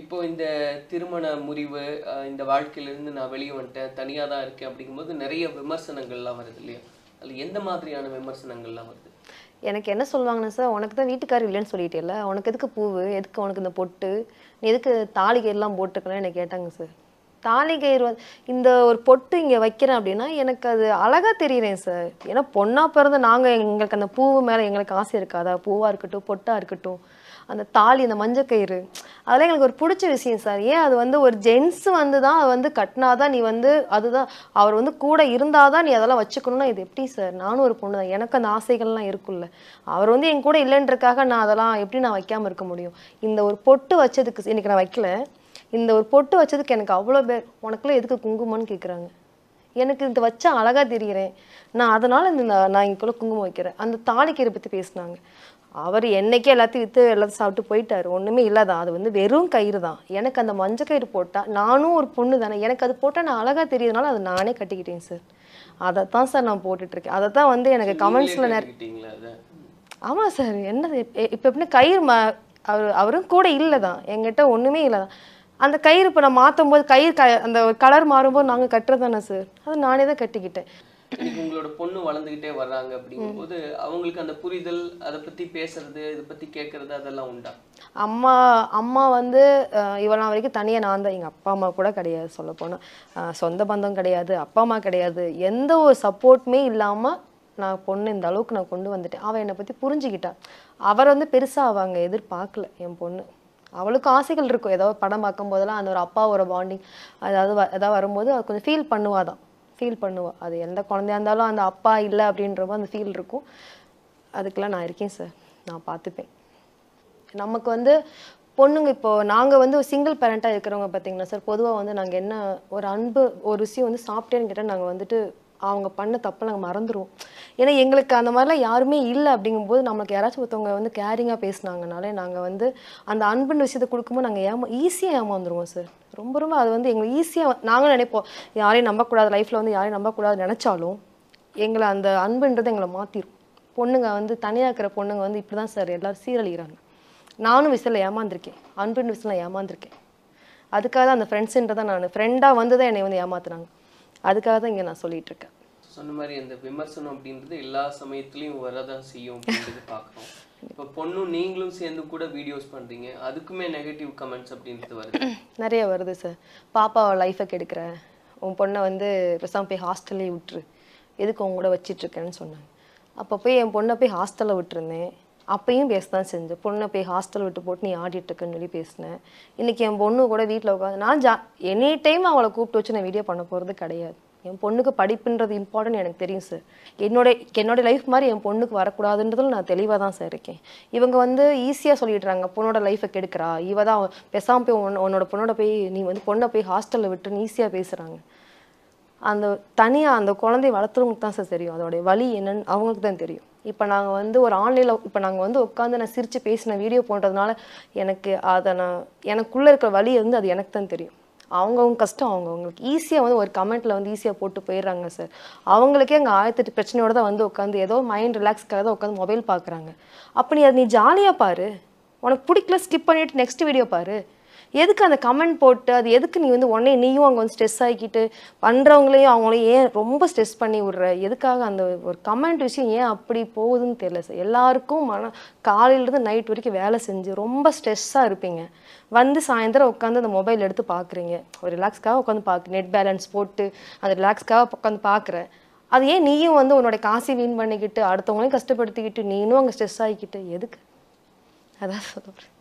இப்போ இந்த திருமண முறிவு இந்த வாழ்க்கையிலிருந்து நான் வெளியே வந்துட்டேன் தனியாக தான் இருக்கேன் அப்படிங்கும்போது நிறைய விமர்சனங்கள்லாம் வருது இல்லையா அதில் எந்த மாதிரியான விமர்சனங்கள்லாம் வருது எனக்கு என்ன சொல்லுவாங்கன்னா சார் உனக்கு தான் வீட்டுக்காரர் இல்லைன்னு சொல்லிட்டேல உனக்கு எதுக்கு பூவு எதுக்கு உனக்கு இந்த பொட்டு நீ எதுக்கு எல்லாம் போட்டுக்கணும்னு என்னை கேட்டாங்க சார் தாலிகயிறு இந்த ஒரு பொட்டு இங்கே வைக்கிறேன் அப்படின்னா எனக்கு அது அழகாக தெரியிறேன் சார் ஏன்னா பொண்ணாக பிறந்த நாங்கள் எங்களுக்கு அந்த பூவு மேலே எங்களுக்கு ஆசை இருக்காதா பூவாக இருக்கட்டும் பொட்டாக இருக்கட்டும் அந்த தாலி அந்த மஞ்ச கயிறு அதெல்லாம் எங்களுக்கு ஒரு பிடிச்ச விஷயம் சார் ஏன் அது வந்து ஒரு ஜென்ஸ் வந்து தான் அது வந்து கட்டினாதான் நீ வந்து அதுதான் அவர் வந்து கூட இருந்தால் தான் நீ அதெல்லாம் வச்சுக்கணும்னா இது எப்படி சார் நானும் ஒரு பொண்ணு தான் எனக்கு அந்த ஆசைகள்லாம் இருக்கும்ல அவர் வந்து என் கூட இல்லைன்றக்காக நான் அதெல்லாம் எப்படி நான் வைக்காமல் இருக்க முடியும் இந்த ஒரு பொட்டு வச்சதுக்கு இன்றைக்கி நான் வைக்கல இந்த ஒரு பொட்டு வச்சதுக்கு எனக்கு அவ்வளோ பேர் உனக்குலாம் எதுக்கு குங்குமம்னு கேட்குறாங்க எனக்கு இதை வச்சா அழகாக தெரிகிறேன் நான் அதனால் இந்த நான் இங்கே குங்குமம் வைக்கிறேன் அந்த தாலிக்கீரை பற்றி பேசினாங்க அவர் என்றைக்கே எல்லாத்தையும் விற்று எல்லாத்தையும் சாப்பிட்டு போயிட்டார் ஒன்றுமே இல்லை தான் அது வந்து வெறும் கயிறு தான் எனக்கு அந்த மஞ்சள் கயிறு போட்டால் நானும் ஒரு பொண்ணு தானே எனக்கு அது போட்டால் நான் அழகாக தெரியுதுனால அது நானே கட்டிக்கிட்டேன் சார் அதை தான் சார் நான் போட்டுட்ருக்கேன் அதை தான் வந்து எனக்கு கமெண்ட்ஸில் நிறைய ஆமாம் சார் என்ன இப்போ எப்படின்னா கயிறு ம அவர் அவரும் கூட இல்லை தான் எங்கிட்ட ஒன்றுமே இல்லை தான் அந்த கயிறு இப்போ நான் மாற்றும் போது கயிறு க அந்த கலர் மாறும்போது நாங்கள் கட்டுறது தானே சார் அது நானே தான் கட்டிக்கிட்டேன் உங்களோட பொண்ணு வளர்ந்துகிட்டே வர்றாங்க அப்படிங்கும் போது அவங்களுக்கு அந்த புரிதல் அதை பத்தி பேசுறது இதை பத்தி கேட்கறது அதெல்லாம் உண்டா அம்மா அம்மா வந்து இவ்வளோ வரைக்கும் தனியாக நான் தான் எங்கள் அப்பா அம்மா கூட கிடையாது சொல்ல போனால் சொந்த பந்தம் கிடையாது அப்பா அம்மா கிடையாது எந்த ஒரு சப்போர்ட்டுமே இல்லாமல் நான் பொண்ணு இந்த அளவுக்கு நான் கொண்டு வந்துட்டேன் அவள் என்னை பற்றி புரிஞ்சுக்கிட்டா அவரை வந்து பெருசாக அவங்க எதிர்பார்க்கல என் பொண்ணு அவளுக்கு ஆசைகள் இருக்கும் ஏதாவது படம் பார்க்கும் போதெல்லாம் அந்த ஒரு அப்பா ஒரு பாண்டிங் அதாவது ஏதாவது வரும்போது கொஞ்சம் ஃபீல் பண்ணுவாதான் ஃபீல் பண்ணுவோம் அது எந்த குழந்தையா இருந்தாலும் அந்த அப்பா இல்லை அப்படின்றப்போ அந்த ஃபீல் இருக்கும் அதுக்கெல்லாம் நான் இருக்கேன் சார் நான் பார்த்துப்பேன் நமக்கு வந்து பொண்ணுங்க இப்போது நாங்கள் வந்து ஒரு சிங்கிள் பேரண்ட்டாக இருக்கிறவங்க பார்த்தீங்கன்னா சார் பொதுவாக வந்து நாங்கள் என்ன ஒரு அன்பு ஒரு விஷயம் வந்து சாப்பிட்டேன்னு கேட்டால் நாங்கள் வந்துட்டு அவங்க பண்ண தப்பை நாங்கள் மறந்துடுவோம் ஏன்னா எங்களுக்கு அந்த மாதிரிலாம் யாருமே இல்லை அப்படிங்கும்போது நம்மளுக்கு யாராச்சும் ஒருத்தவங்க வந்து கேரிங்காக பேசினாங்கனாலே நாங்கள் வந்து அந்த அன்பின் விஷயத்தை கொடுக்கும்போது நாங்கள் ஏமா ஈஸியாக ஏமாந்துருவோம் சார் ரொம்ப ரொம்ப அது வந்து எங்களுக்கு ஈஸியாக நாங்களும் நினைப்போம் யாரையும் நம்பக்கூடாது லைஃப்பில் வந்து யாரையும் நம்பக்கூடாது நினச்சாலும் எங்களை அந்த அன்புன்றது எங்களை மாற்றிடும் பொண்ணுங்க வந்து தனியாக இருக்கிற பொண்ணுங்க வந்து இப்படி தான் சார் எல்லோரும் சீரழிகிறாங்க நானும் விசிலில் ஏமாந்துருக்கேன் அன்புன்னு விசிலில் ஏமாந்துருக்கேன் அதுக்காக தான் அந்த ஃப்ரெண்ட்ஸுன்றதான் நான் ஃப்ரெண்டாக வந்து தான் என்னை வந்து ஏமாத்துனாங்க அதுக்காக தான் இங்கே நான் சொல்லிட்டு இருக்கேன் சொன்ன மாதிரி அந்த விமர்சனம் அப்படின்றது எல்லா சமயத்துலையும் வரதான் செய்யும் அப்படின்றது பார்க்குறோம் இப்போ பொண்ணும் நீங்களும் சேர்ந்து கூட வீடியோஸ் பண்ணுறீங்க அதுக்குமே நெகட்டிவ் கமெண்ட்ஸ் அப்படின்றது வருது நிறைய வருது சார் பாப்பாவை லைஃபை கெடுக்கிறேன் உன் பொண்ணை வந்து பெருசாக போய் ஹாஸ்டல்லே விட்டுரு எதுக்கு வச்சிட்டு வச்சிட்ருக்கேன்னு சொன்னாங்க அப்போ போய் என் பொண்ணை போய் ஹாஸ்டலில் விட்டுருந்தேன் அப்பையும் பேச தான் செஞ்சேன் பொண்ணை போய் ஹாஸ்டல் விட்டு போட்டு நீ ஆடிட்டுருக்குன்னு சொல்லி பேசினேன் இன்றைக்கி என் பொண்ணு கூட வீட்டில் உட்காந்து நான் ஜா எனி டைம் அவளை கூப்பிட்டு வச்சு நான் வீடியோ பண்ண போகிறது கிடையாது என் பொண்ணுக்கு படிப்புன்றது இம்பார்ட்டன்ட் எனக்கு தெரியும் சார் என்னோட என்னோட லைஃப் மாதிரி என் பொண்ணுக்கு வரக்கூடாதுன்றதுல நான் தெளிவாக தான் சார் இருக்கேன் இவங்க வந்து ஈஸியாக சொல்லிடுறாங்க பொண்ணோட லைஃபை கெடுக்கிறா இவ தான் பெசாம போய் உன்னோட பொண்ணோட போய் நீ வந்து பொண்ணை போய் ஹாஸ்டலில் விட்டுன்னு ஈஸியாக பேசுகிறாங்க அந்த தனியாக அந்த குழந்தைய வளர்த்துறவங்களுக்கு தான் சார் தெரியும் அதோடைய வழி என்னன்னு அவங்களுக்கு தான் தெரியும் இப்போ நாங்கள் வந்து ஒரு ஆன்லைனில் இப்போ நாங்கள் வந்து உட்காந்து நான் சிரித்து பேசின வீடியோ போன்றதுனால எனக்கு அதை நான் எனக்குள்ளே இருக்கிற வழி வந்து அது எனக்கு தான் தெரியும் அவங்கவுங்க கஷ்டம் அவங்கவுங்களுக்கு ஈஸியாக வந்து ஒரு கமெண்ட்டில் வந்து ஈஸியாக போட்டு போயிடுறாங்க சார் அவங்களுக்கே அங்கே ஆயிரத்தெட்டு பிரச்சனையோடு தான் வந்து உட்காந்து ஏதோ மைண்ட் ரிலாக்ஸ்க்காக தான் உட்காந்து மொபைல் பார்க்குறாங்க அப்போ நீ அதை நீ ஜாலியாக பாரு உனக்கு பிடிக்கல ஸ்கிப் பண்ணிவிட்டு நெக்ஸ்ட் வீடியோ பாரு எதுக்கு அந்த கமெண்ட் போட்டு அது எதுக்கு நீ வந்து உடனே நீயும் அங்கே வந்து ஸ்ட்ரெஸ் ஆகிக்கிட்டு பண்ணுறவங்களையும் அவங்களையும் ஏன் ரொம்ப ஸ்ட்ரெஸ் பண்ணி விடுற எதுக்காக அந்த ஒரு கமெண்ட் விஷயம் ஏன் அப்படி போகுதுன்னு தெரியல சார் எல்லாருக்கும் மன காலையிலேருந்து நைட் வரைக்கும் வேலை செஞ்சு ரொம்ப ஸ்ட்ரெஸ்ஸாக இருப்பீங்க வந்து சாயந்தரம் உட்காந்து அந்த மொபைல் எடுத்து பார்க்குறீங்க ஒரு ரிலாக்ஸ்க்காக உட்காந்து பார்க்க நெட் பேலன்ஸ் போட்டு அந்த ரிலாக்ஸ்க்காக உட்காந்து பார்க்குற அது ஏன் நீயும் வந்து உன்னோட காசி வீண் பண்ணிக்கிட்டு அடுத்தவங்களையும் கஷ்டப்படுத்திக்கிட்டு நீனும் அங்கே ஸ்ட்ரெஸ் ஆகிக்கிட்டு எதுக்கு அதான் சொல்கிறேன்